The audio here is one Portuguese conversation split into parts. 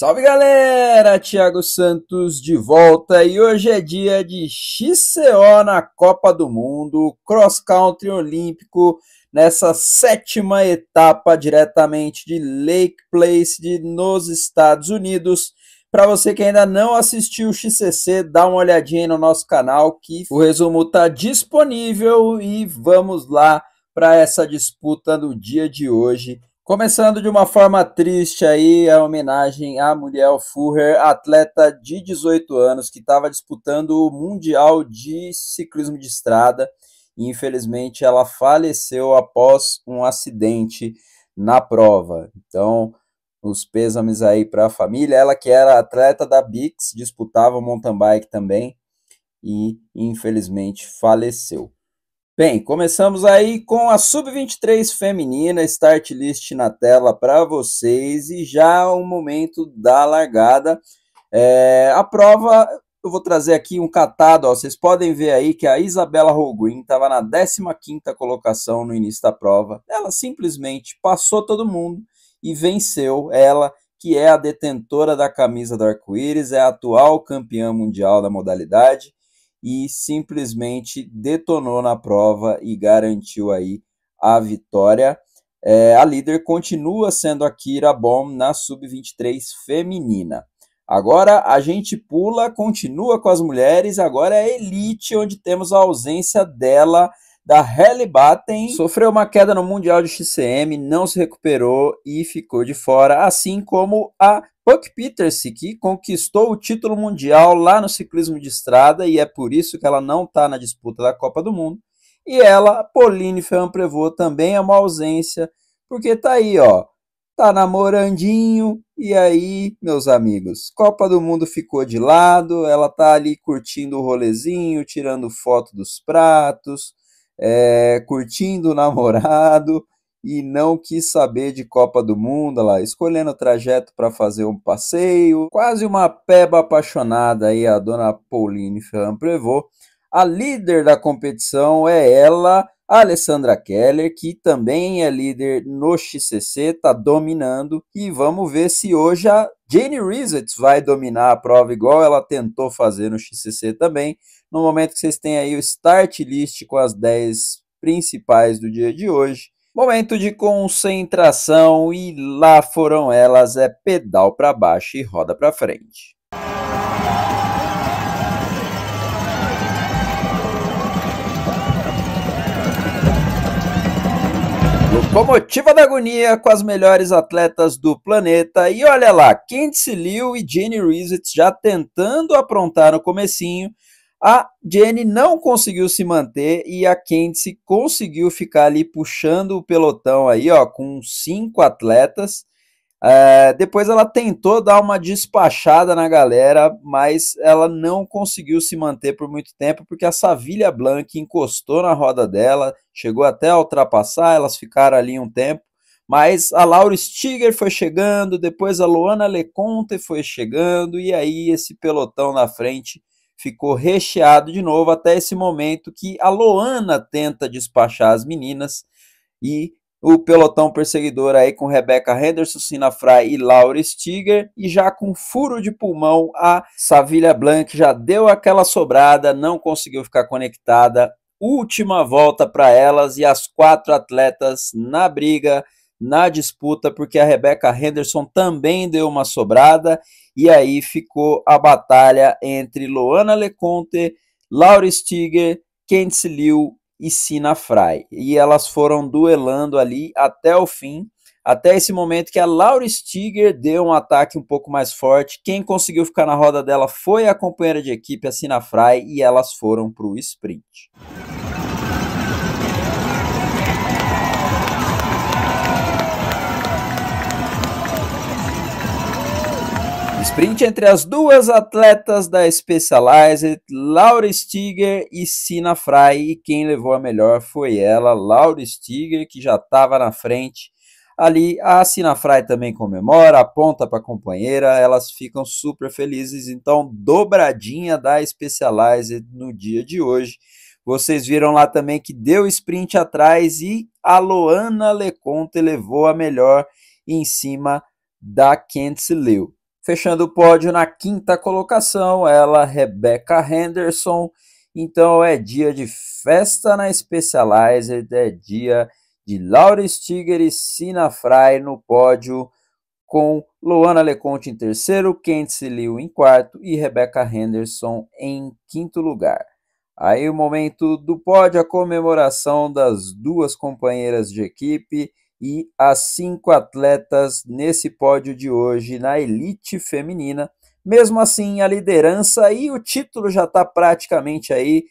Salve galera, Thiago Santos de volta e hoje é dia de XCO na Copa do Mundo, cross country olímpico, nessa sétima etapa diretamente de Lake Place de, nos Estados Unidos. Para você que ainda não assistiu o XCC, dá uma olhadinha no nosso canal que o resumo está disponível e vamos lá para essa disputa no dia de hoje Começando de uma forma triste aí, a homenagem à Muriel Furrer, atleta de 18 anos que estava disputando o Mundial de Ciclismo de Estrada. E infelizmente ela faleceu após um acidente na prova. Então, os pêsames aí para a família. Ela que era atleta da Bix, disputava mountain bike também e infelizmente faleceu. Bem, começamos aí com a Sub-23 feminina, start list na tela para vocês e já é o momento da largada. É, a prova, eu vou trazer aqui um catado, ó, vocês podem ver aí que a Isabela Roguin estava na 15ª colocação no início da prova. Ela simplesmente passou todo mundo e venceu ela, que é a detentora da camisa do arco-íris, é a atual campeã mundial da modalidade e simplesmente detonou na prova e garantiu aí a vitória. É, a líder continua sendo a Kira Bom na sub-23 feminina. Agora a gente pula, continua com as mulheres, agora é elite, onde temos a ausência dela, da Hellibatten sofreu uma queda no Mundial de XCM, não se recuperou e ficou de fora, assim como a Puck Peters, que conquistou o título mundial lá no ciclismo de estrada e é por isso que ela não está na disputa da Copa do Mundo. E ela, Pauline Ferrand-Prevot, também é uma ausência, porque tá aí, ó, tá namorandinho, e aí, meus amigos, Copa do Mundo ficou de lado, ela tá ali curtindo o rolezinho, tirando foto dos pratos, é, curtindo o namorado e não quis saber de Copa do Mundo, lá, escolhendo o trajeto para fazer um passeio, quase uma peba apaixonada aí a dona Pauline Ferran Prevot. A líder da competição é ela, a Alessandra Keller, que também é líder no XCC, está dominando. E vamos ver se hoje a Jane Rizzets vai dominar a prova igual ela tentou fazer no XCC também. No momento que vocês têm aí o start list com as 10 principais do dia de hoje. Momento de concentração e lá foram elas, é pedal para baixo e roda para frente. Locomotiva da agonia com as melhores atletas do planeta. E olha lá, Candice Liu e Jenny Rizzett já tentando aprontar no comecinho. A Jenny não conseguiu se manter e a Candice conseguiu ficar ali puxando o pelotão aí, ó, com cinco atletas. É, depois ela tentou dar uma despachada na galera, mas ela não conseguiu se manter por muito tempo, porque a Savilha Blanc encostou na roda dela, chegou até a ultrapassar, elas ficaram ali um tempo, mas a Laura Stiger foi chegando, depois a Luana Leconte foi chegando, e aí esse pelotão na frente ficou recheado de novo até esse momento que a Loana tenta despachar as meninas e o pelotão perseguidor aí com Rebecca Henderson, Sina Fry e Laura Stiger, e já com furo de pulmão a Savilha Blanc já deu aquela sobrada, não conseguiu ficar conectada. Última volta para elas e as quatro atletas na briga, na disputa, porque a Rebecca Henderson também deu uma sobrada e aí ficou a batalha entre Loana Leconte, Laura Stiger, Kent Liu e Sina Fry. E elas foram duelando ali até o fim, até esse momento que a Laura Stiger deu um ataque um pouco mais forte. Quem conseguiu ficar na roda dela foi a companheira de equipe, a Sina Fry, e elas foram para o sprint. Sprint entre as duas atletas da Specialized, Laura Stiger e Sina Fry, e quem levou a melhor foi ela, Laura Stiger, que já estava na frente ali. A Sina Fry também comemora, aponta para a companheira, elas ficam super felizes. Então, dobradinha da Specialized no dia de hoje. Vocês viram lá também que deu sprint atrás e a Loana Leconte levou a melhor em cima da Kent Liu. Fechando o pódio na quinta colocação, ela, Rebecca Henderson. Então é dia de festa na Specialized, é dia de Laura Stiger e Sina Fry no pódio, com Luana Leconte em terceiro, Kent Liu em quarto e Rebecca Henderson em quinto lugar. Aí o momento do pódio, a comemoração das duas companheiras de equipe e as cinco atletas nesse pódio de hoje na elite feminina. Mesmo assim, a liderança e o título já está praticamente aí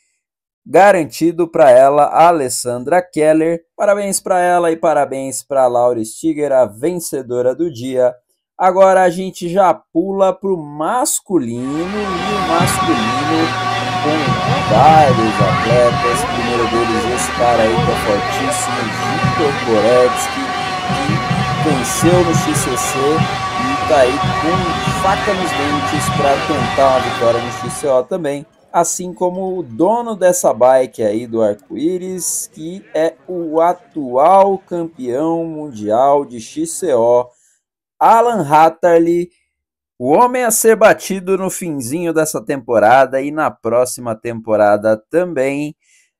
garantido para ela, a Alessandra Keller. Parabéns para ela e parabéns para Laura Stiger, a vencedora do dia. Agora a gente já pula para o masculino e o masculino com vários atletas. O primeiro deles, esse cara aí que é fortíssimo, Vitor Goretzky, que venceu no XCC e está aí com faca nos dentes para tentar uma vitória no XCO também. Assim como o dono dessa bike aí do arco-íris, que é o atual campeão mundial de XCO, Alan Hatterley o homem a ser batido no finzinho dessa temporada e na próxima temporada também.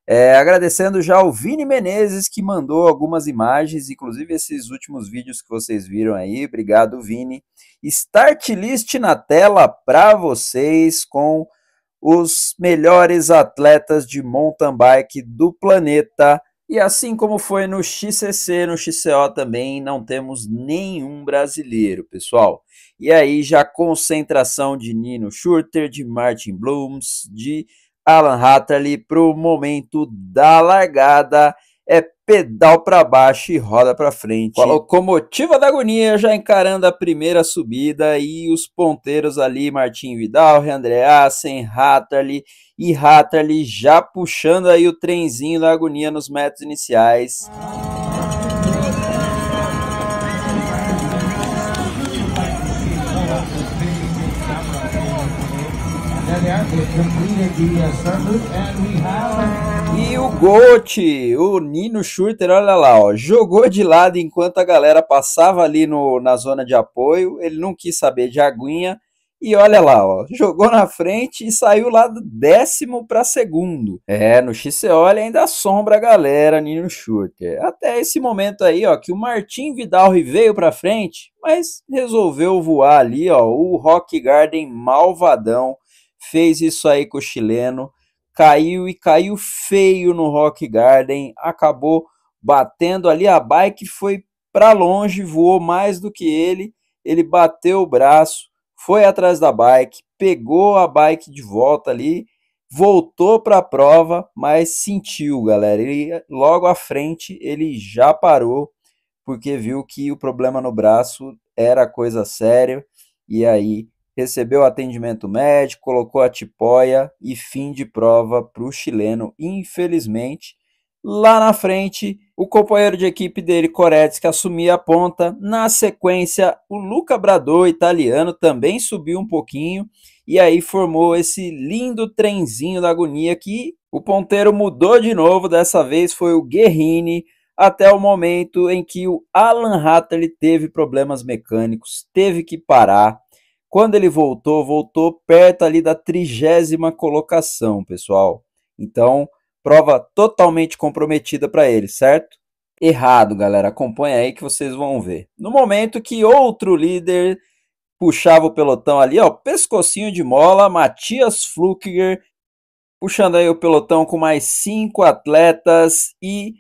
É, agradecendo já ao Vini Menezes que mandou algumas imagens, inclusive esses últimos vídeos que vocês viram aí. Obrigado, Vini. Start list na tela para vocês com os melhores atletas de mountain bike do planeta e assim como foi no XCC, no XCO também não temos nenhum brasileiro, pessoal. E aí já concentração de Nino Schurter, de Martin Blooms, de Alan Hatterley para o momento da largada é pedal para baixo e roda para frente. a locomotiva da agonia já encarando a primeira subida e os ponteiros ali, Martim Vidal, Reandreassen, Hatterley e Hatterley já puxando aí o trenzinho da agonia nos metros iniciais. E o Gold, o Nino Schurter, olha lá, ó, jogou de lado enquanto a galera passava ali no, na zona de apoio, ele não quis saber de aguinha, e olha lá, ó, jogou na frente e saiu lá do décimo para segundo. É, no XCO ele ainda assombra a galera, Nino Schurter. Até esse momento aí, ó, que o Martin Vidal veio para frente, mas resolveu voar ali, ó, o Rock Garden malvadão fez isso aí com o chileno, caiu e caiu feio no Rock Garden, acabou batendo ali a bike, foi para longe, voou mais do que ele, ele bateu o braço, foi atrás da bike, pegou a bike de volta ali, voltou para a prova, mas sentiu, galera. Ele logo à frente ele já parou porque viu que o problema no braço era coisa séria e aí recebeu atendimento médico, colocou a tipóia e fim de prova para o chileno, infelizmente. Lá na frente, o companheiro de equipe dele, Koretz, que assumia a ponta. Na sequência, o Luca Brador, italiano, também subiu um pouquinho. E aí formou esse lindo trenzinho da agonia que o ponteiro mudou de novo. Dessa vez foi o Guerrini, até o momento em que o Alan Hatterley teve problemas mecânicos, teve que parar quando ele voltou, voltou perto ali da trigésima colocação, pessoal. Então, prova totalmente comprometida para ele, certo? Errado, galera. Acompanha aí que vocês vão ver. No momento que outro líder puxava o pelotão ali, ó, pescocinho de mola, Matias Flukiger, puxando aí o pelotão com mais cinco atletas e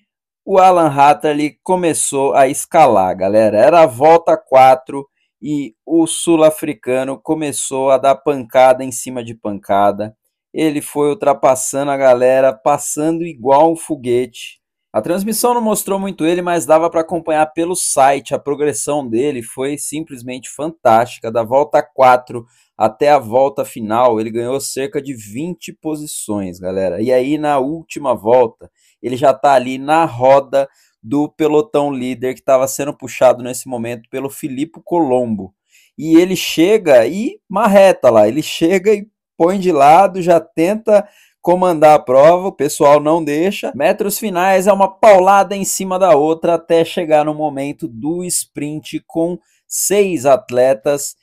o Alan Hatterley começou a escalar, galera. Era a volta 4 e o sul-africano começou a dar pancada em cima de pancada. Ele foi ultrapassando a galera, passando igual um foguete. A transmissão não mostrou muito ele, mas dava para acompanhar pelo site. A progressão dele foi simplesmente fantástica. Da volta 4 até a volta final, ele ganhou cerca de 20 posições, galera. E aí, na última volta, ele já está ali na roda do pelotão líder que estava sendo puxado nesse momento pelo Filipe Colombo. E ele chega e marreta lá, ele chega e põe de lado, já tenta comandar a prova, o pessoal não deixa. Metros finais é uma paulada em cima da outra até chegar no momento do sprint com seis atletas.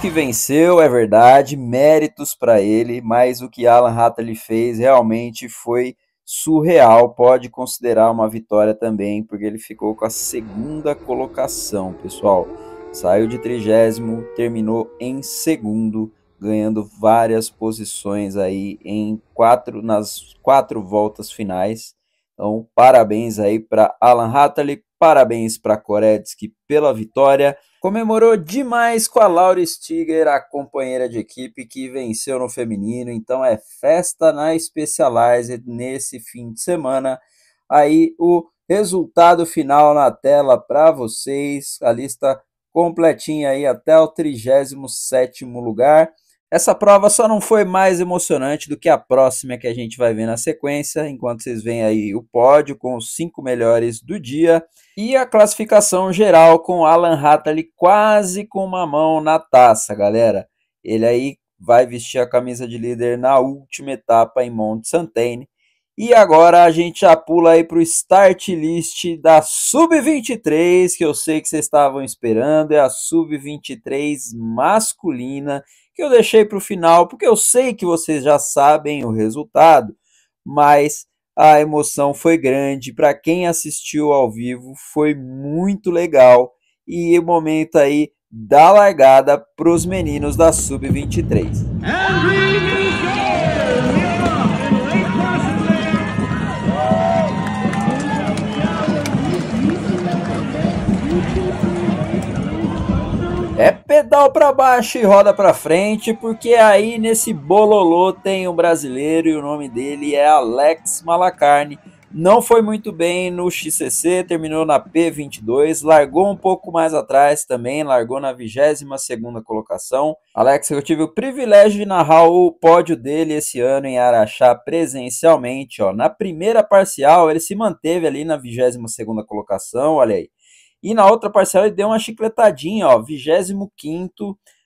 que venceu, é verdade, méritos para ele, mas o que Alan Hatley fez realmente foi surreal. Pode considerar uma vitória também, porque ele ficou com a segunda colocação, pessoal. Saiu de trigésimo, terminou em segundo, ganhando várias posições aí em quatro nas quatro voltas finais. Então, parabéns aí para Alan Hatley, parabéns para Koretsky pela vitória. Comemorou demais com a Laura Stiger, a companheira de equipe que venceu no feminino. Então, é festa na Specialized nesse fim de semana. Aí, o resultado final na tela para vocês. A lista completinha aí até o 37º lugar. Essa prova só não foi mais emocionante do que a próxima que a gente vai ver na sequência, enquanto vocês veem aí o pódio com os cinco melhores do dia e a classificação geral com Alan Hatley quase com uma mão na taça, galera. Ele aí vai vestir a camisa de líder na última etapa em Monte Santaine. E agora a gente já pula aí para o start list da Sub-23, que eu sei que vocês estavam esperando, é a Sub-23 masculina que eu deixei para o final, porque eu sei que vocês já sabem o resultado, mas a emoção foi grande. Para quem assistiu ao vivo, foi muito legal. E o momento aí da largada para os meninos da Sub-23. É pedal para baixo e roda para frente, porque aí nesse bololô tem um brasileiro e o nome dele é Alex Malacarne. Não foi muito bem no XCC, terminou na P22, largou um pouco mais atrás também, largou na 22ª colocação. Alex, eu tive o privilégio de narrar o pódio dele esse ano em Araxá presencialmente, ó. Na primeira parcial, ele se manteve ali na 22ª colocação, olha aí e na outra parcela ele deu uma chicletadinha, ó, 25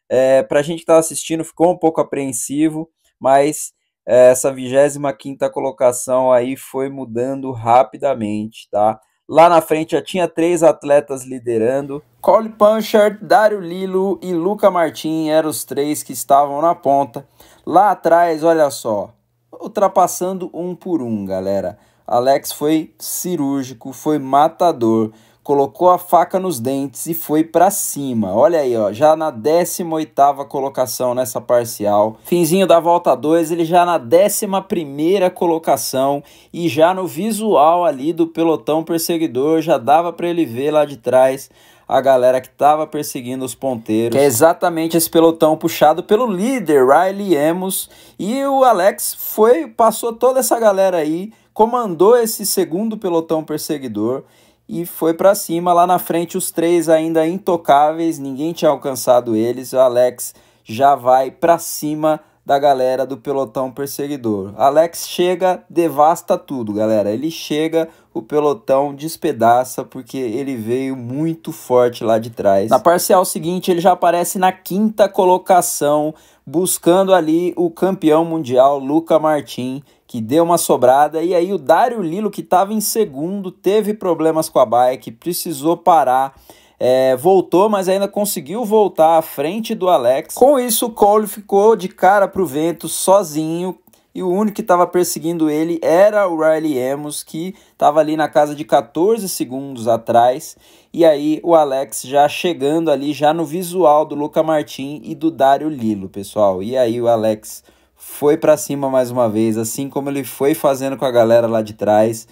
é, para a gente que estava assistindo ficou um pouco apreensivo, mas é, essa 25 colocação aí foi mudando rapidamente, tá? Lá na frente já tinha três atletas liderando. Cole Punchard, Dario Lilo e Luca Martin eram os três que estavam na ponta. Lá atrás, olha só, ultrapassando um por um, galera. Alex foi cirúrgico, foi matador colocou a faca nos dentes e foi para cima. Olha aí, ó, já na 18ª colocação nessa parcial. Finzinho da volta 2, ele já na 11ª colocação e já no visual ali do pelotão perseguidor, já dava para ele ver lá de trás a galera que estava perseguindo os ponteiros. Que é exatamente esse pelotão puxado pelo líder Riley Emos e o Alex foi passou toda essa galera aí, comandou esse segundo pelotão perseguidor e foi para cima. Lá na frente, os três ainda intocáveis, ninguém tinha alcançado eles. O Alex já vai para cima da galera do pelotão perseguidor. Alex chega, devasta tudo, galera. Ele chega, o pelotão despedaça porque ele veio muito forte lá de trás. Na parcial seguinte, ele já aparece na quinta colocação, buscando ali o campeão mundial Luca Martin que deu uma sobrada. E aí o Dário Lilo, que estava em segundo, teve problemas com a bike, precisou parar. É, voltou, mas ainda conseguiu voltar à frente do Alex. Com isso, o Cole ficou de cara para o vento, sozinho, e o único que estava perseguindo ele era o Riley Amos, que estava ali na casa de 14 segundos atrás. E aí o Alex já chegando ali, já no visual do Luca Martin e do Dário Lilo, pessoal. E aí o Alex foi para cima mais uma vez, assim como ele foi fazendo com a galera lá de trás,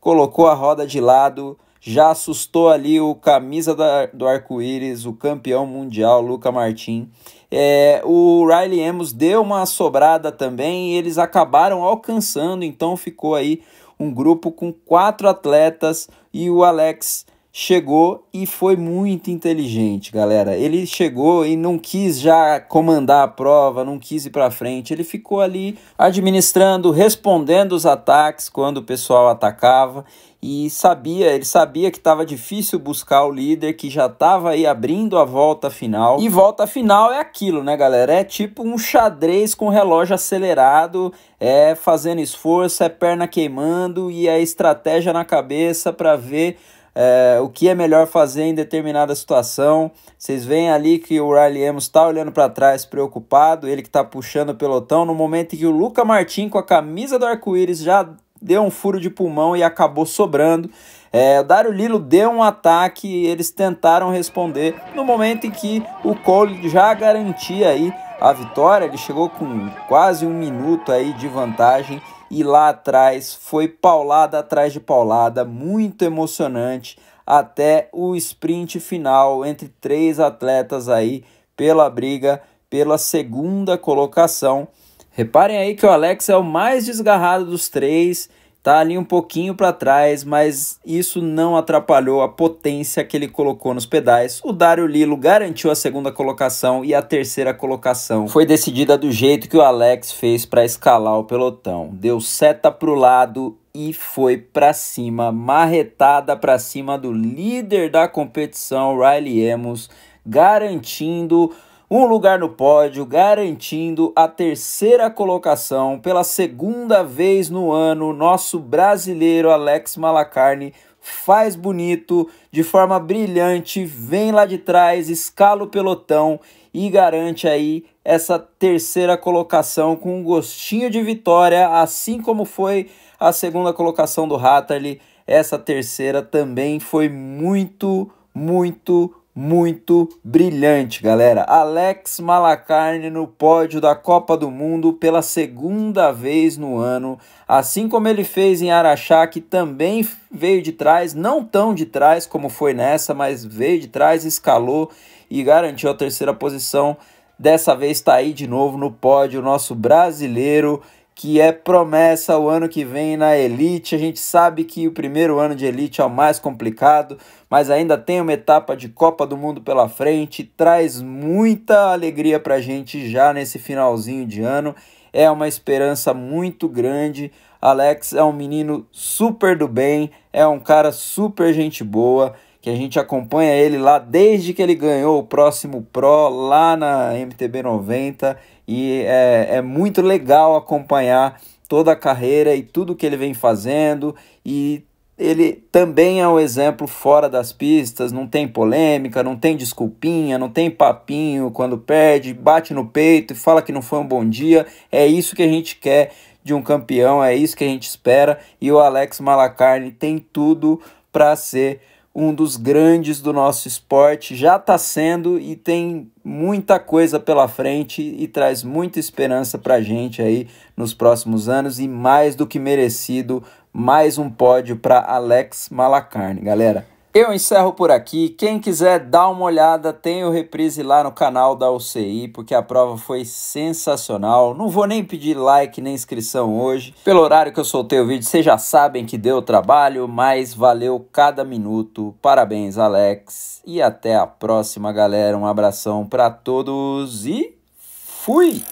colocou a roda de lado, já assustou ali o camisa da, do arco-íris, o campeão mundial, Luca Martin. É, o Riley Amos deu uma sobrada também e eles acabaram alcançando, então ficou aí um grupo com quatro atletas e o Alex chegou e foi muito inteligente, galera. Ele chegou e não quis já comandar a prova, não quis ir para frente. Ele ficou ali administrando, respondendo os ataques quando o pessoal atacava e sabia, ele sabia que estava difícil buscar o líder que já estava aí abrindo a volta final. E volta final é aquilo, né, galera? É tipo um xadrez com relógio acelerado, é fazendo esforço, é perna queimando e a é estratégia na cabeça para ver é, o que é melhor fazer em determinada situação. Vocês veem ali que o Riley Amos está olhando para trás preocupado, ele que está puxando o pelotão, no momento em que o Luca Martin com a camisa do arco-íris já deu um furo de pulmão e acabou sobrando. É, o Dario Lilo deu um ataque e eles tentaram responder no momento em que o Cole já garantia aí a vitória. Ele chegou com quase um minuto aí de vantagem e lá atrás foi paulada atrás de paulada, muito emocionante até o sprint final entre três atletas aí pela briga pela segunda colocação. Reparem aí que o Alex é o mais desgarrado dos três tá ali um pouquinho para trás, mas isso não atrapalhou a potência que ele colocou nos pedais. O Dario Lilo garantiu a segunda colocação e a terceira colocação foi decidida do jeito que o Alex fez para escalar o pelotão. Deu seta pro lado e foi para cima, marretada para cima do líder da competição, Riley Emos, garantindo um lugar no pódio, garantindo a terceira colocação pela segunda vez no ano. Nosso brasileiro Alex Malacarne faz bonito, de forma brilhante, vem lá de trás, escala o pelotão e garante aí essa terceira colocação com um gostinho de vitória, assim como foi a segunda colocação do Ratali. Essa terceira também foi muito, muito muito brilhante, galera. Alex Malacarne no pódio da Copa do Mundo pela segunda vez no ano, assim como ele fez em Araxá, que também veio de trás, não tão de trás como foi nessa, mas veio de trás, escalou e garantiu a terceira posição. Dessa vez está aí de novo no pódio o nosso brasileiro que é promessa o ano que vem na Elite. A gente sabe que o primeiro ano de Elite é o mais complicado, mas ainda tem uma etapa de Copa do Mundo pela frente. Traz muita alegria para a gente já nesse finalzinho de ano. É uma esperança muito grande. Alex é um menino super do bem, é um cara super gente boa que a gente acompanha ele lá desde que ele ganhou o próximo Pro lá na MTB 90 e é, é muito legal acompanhar toda a carreira e tudo que ele vem fazendo e ele também é um exemplo fora das pistas, não tem polêmica, não tem desculpinha, não tem papinho quando perde, bate no peito e fala que não foi um bom dia. É isso que a gente quer de um campeão, é isso que a gente espera e o Alex Malacarne tem tudo para ser um dos grandes do nosso esporte, já está sendo e tem muita coisa pela frente e traz muita esperança para a gente aí nos próximos anos e mais do que merecido mais um pódio para Alex Malacarne, galera. Eu encerro por aqui. Quem quiser dar uma olhada, tem o reprise lá no canal da UCI, porque a prova foi sensacional. Não vou nem pedir like nem inscrição hoje. Pelo horário que eu soltei o vídeo, vocês já sabem que deu trabalho, mas valeu cada minuto. Parabéns, Alex. E até a próxima, galera. Um abração para todos e fui!